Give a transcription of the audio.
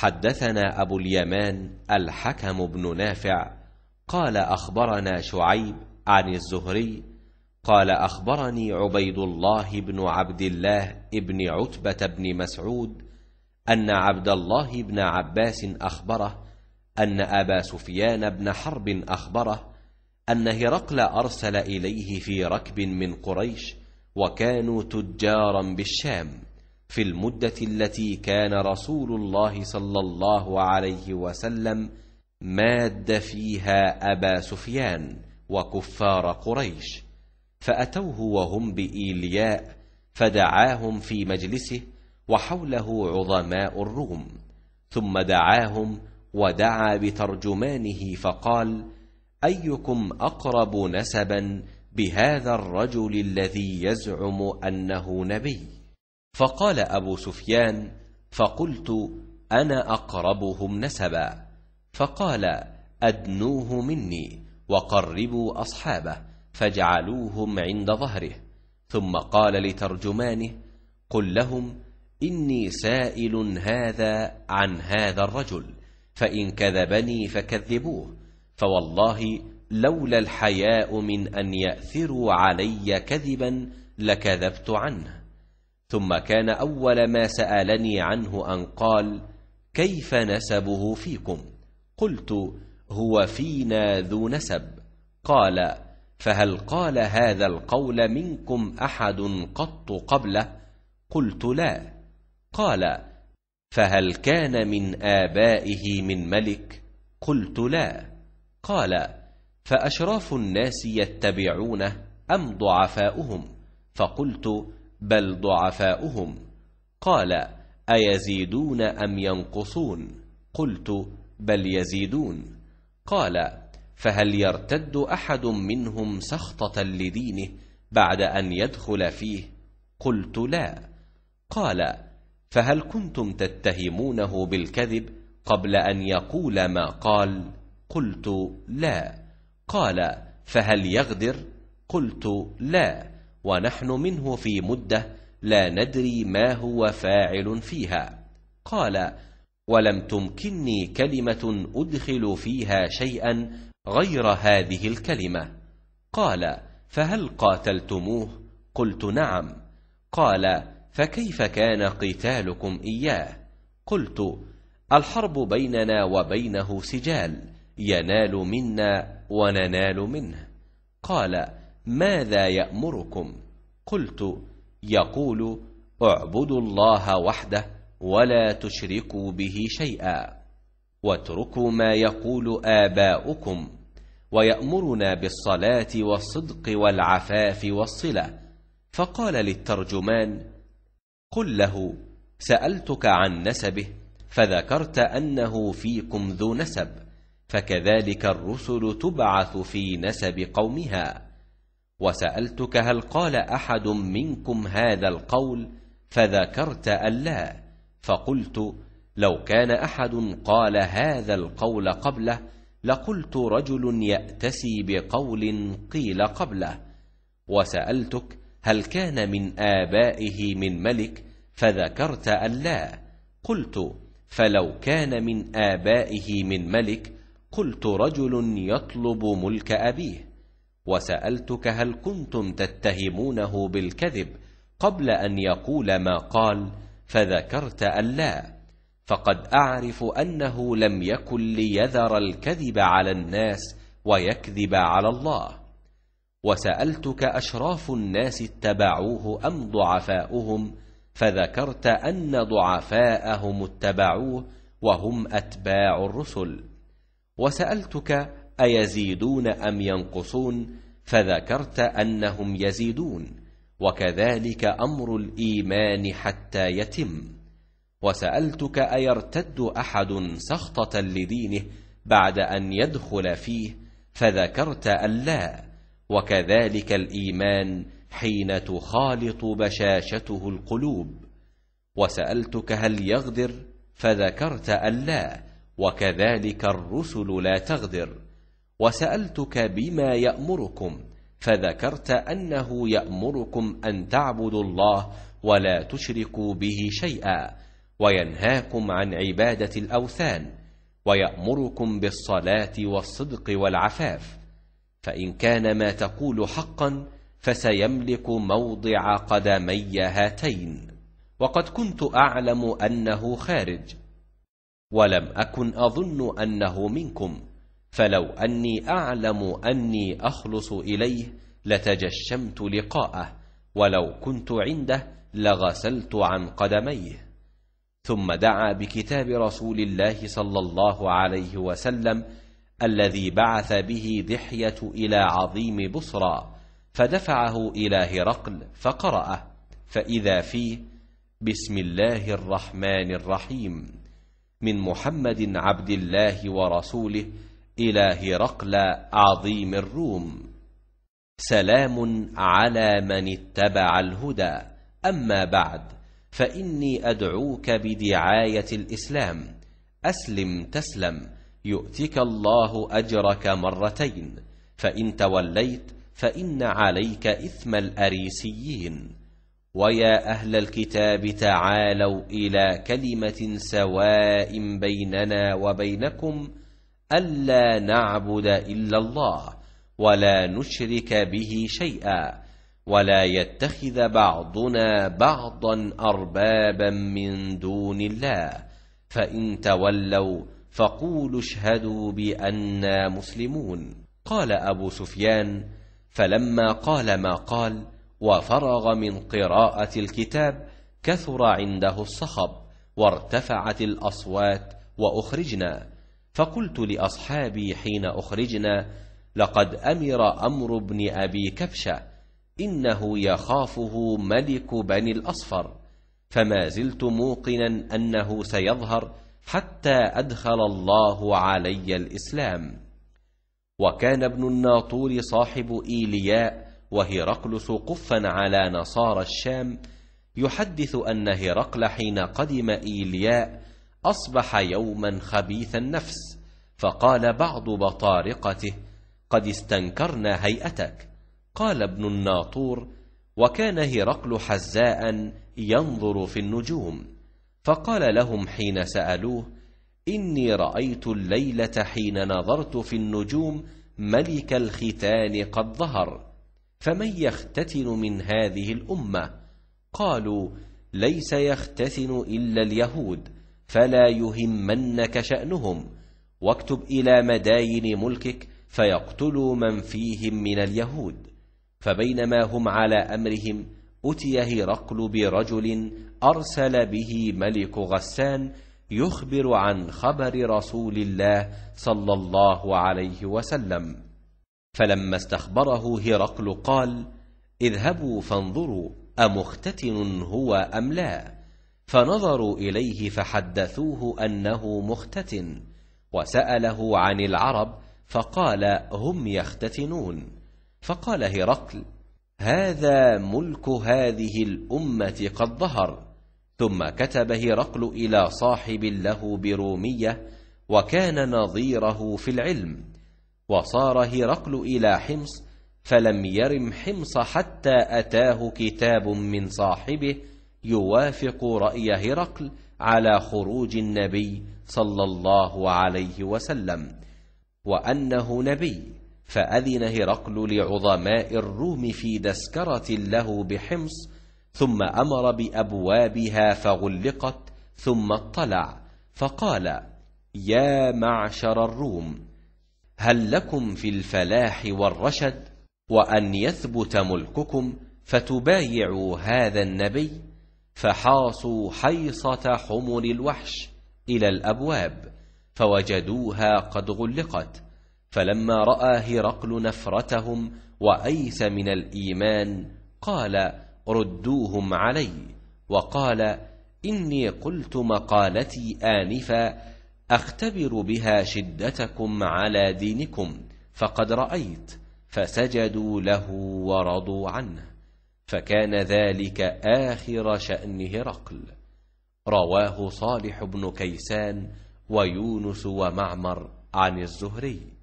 حدثنا أبو اليمان الحكم بن نافع قال أخبرنا شعيب عن الزهري قال أخبرني عبيد الله بن عبد الله بن عتبة بن مسعود أن عبد الله بن عباس أخبره أن أبا سفيان بن حرب أخبره أن هرقل أرسل إليه في ركب من قريش وكانوا تجارا بالشام في المدة التي كان رسول الله صلى الله عليه وسلم ماد فيها أبا سفيان وكفار قريش فأتوه وهم بإيلياء فدعاهم في مجلسه وحوله عظماء الروم ثم دعاهم ودعا بترجمانه فقال أيكم أقرب نسبا بهذا الرجل الذي يزعم أنه نبي فقال أبو سفيان فقلت أنا أقربهم نسبا فقال أدنوه مني وقربوا أصحابه فجعلوهم عند ظهره ثم قال لترجمانه قل لهم إني سائل هذا عن هذا الرجل فإن كذبني فكذبوه فوالله لولا الحياء من أن يأثروا علي كذبا لكذبت عنه ثم كان أول ما سألني عنه أن قال كيف نسبه فيكم قلت هو فينا ذو نسب قال فهل قال هذا القول منكم أحد قط قبله قلت لا قال فهل كان من آبائه من ملك قلت لا قال فأشراف الناس يتبعونه أم ضعفاؤهم فقلت بل ضعفاؤهم قال أيزيدون أم ينقصون قلت بل يزيدون قال فهل يرتد أحد منهم سخطة لدينه بعد أن يدخل فيه قلت لا قال فهل كنتم تتهمونه بالكذب قبل أن يقول ما قال قلت لا قال فهل يغدر قلت لا ونحن منه في مدة لا ندري ما هو فاعل فيها قال ولم تمكنني كلمة أدخل فيها شيئا غير هذه الكلمة قال فهل قاتلتموه قلت نعم قال فكيف كان قتالكم إياه قلت الحرب بيننا وبينه سجال ينال منا وننال منه قال ماذا يأمركم قلت يقول اعبدوا الله وحده ولا تشركوا به شيئا واتركوا ما يقول آباؤكم ويأمرنا بالصلاة والصدق والعفاف والصلة فقال للترجمان قل له سألتك عن نسبه فذكرت أنه فيكم ذو نسب فكذلك الرسل تبعث في نسب قومها وسالتك هل قال احد منكم هذا القول فذكرت ان لا فقلت لو كان احد قال هذا القول قبله لقلت رجل ياتسي بقول قيل قبله وسالتك هل كان من ابائه من ملك فذكرت ان لا قلت فلو كان من ابائه من ملك قلت رجل يطلب ملك ابيه وسالتك هل كنتم تتهمونه بالكذب قبل ان يقول ما قال فذكرت ان لا فقد اعرف انه لم يكن ليذر الكذب على الناس ويكذب على الله وسالتك اشراف الناس اتبعوه ام ضعفاؤهم فذكرت ان ضعفاءهم اتبعوه وهم اتباع الرسل وسالتك ايزيدون ام ينقصون فذكرت انهم يزيدون وكذلك امر الايمان حتى يتم وسالتك ايرتد احد سخطه لدينه بعد ان يدخل فيه فذكرت ان لا وكذلك الايمان حين تخالط بشاشته القلوب وسالتك هل يغدر فذكرت ان لا وكذلك الرسل لا تغدر وسالتك بما يامركم فذكرت انه يامركم ان تعبدوا الله ولا تشركوا به شيئا وينهاكم عن عباده الاوثان ويامركم بالصلاه والصدق والعفاف فان كان ما تقول حقا فسيملك موضع قدمي هاتين وقد كنت اعلم انه خارج ولم اكن اظن انه منكم فلو أني أعلم أني أخلص إليه لتجشمت لقاءه ولو كنت عنده لغسلت عن قدميه ثم دعا بكتاب رسول الله صلى الله عليه وسلم الذي بعث به دحية إلى عظيم بصرى فدفعه إلى هرقل فقرأه فإذا فيه بسم الله الرحمن الرحيم من محمد عبد الله ورسوله إلى هرقل عظيم الروم سلام على من اتبع الهدى أما بعد فإني أدعوك بدعاية الإسلام أسلم تسلم يؤتك الله أجرك مرتين فإن توليت فإن عليك إثم الأريسيين ويا أهل الكتاب تعالوا إلى كلمة سواء بيننا وبينكم ألا نعبد إلا الله ولا نشرك به شيئا ولا يتخذ بعضنا بعضا أربابا من دون الله فإن تولوا فقولوا اشهدوا بأنا مسلمون قال أبو سفيان فلما قال ما قال وفرغ من قراءة الكتاب كثر عنده الصخب وارتفعت الأصوات وأخرجنا فقلت لأصحابي حين أخرجنا لقد أمر أمر بن أبي كبشة إنه يخافه ملك بني الأصفر فما زلت موقنا أنه سيظهر حتى أدخل الله علي الإسلام وكان ابن الناطور صاحب إيلياء وهرقلس قفا على نصارى الشام يحدث أن هرقل حين قدم إيلياء أصبح يوما خبيث النفس فقال بعض بطارقته قد استنكرنا هيئتك قال ابن الناطور وكان هرقل حزاء ينظر في النجوم فقال لهم حين سألوه إني رأيت الليلة حين نظرت في النجوم ملك الختان قد ظهر فمن يختتن من هذه الأمة قالوا ليس يختتن إلا اليهود فلا يهمنك شأنهم واكتب إلى مداين ملكك فيقتلوا من فيهم من اليهود فبينما هم على أمرهم أتي هرقل برجل أرسل به ملك غسان يخبر عن خبر رسول الله صلى الله عليه وسلم فلما استخبره هرقل قال اذهبوا فانظروا أمختتن هو أم لا؟ فنظروا إليه فحدثوه أنه مختتن وسأله عن العرب فقال هم يختتنون فقال هرقل هذا ملك هذه الأمة قد ظهر ثم كتب هرقل إلى صاحب له برومية وكان نظيره في العلم وصار هرقل إلى حمص فلم يرم حمص حتى أتاه كتاب من صاحبه يوافق رأي هرقل على خروج النبي صلى الله عليه وسلم وأنه نبي فأذن هرقل لعظماء الروم في دسكرة له بحمص ثم أمر بأبوابها فغلقت ثم اطلع فقال يا معشر الروم هل لكم في الفلاح والرشد وأن يثبت ملككم فتبايعوا هذا النبي فحاصوا حيصة حمر الوحش إلى الأبواب فوجدوها قد غلقت فلما رأى هرقل نفرتهم وأيس من الإيمان قال ردوهم علي وقال إني قلت مقالتي آنفا أختبر بها شدتكم على دينكم فقد رأيت فسجدوا له ورضوا عنه فكان ذلك آخر شأن هرقل رواه صالح بن كيسان ويونس ومعمر عن الزهري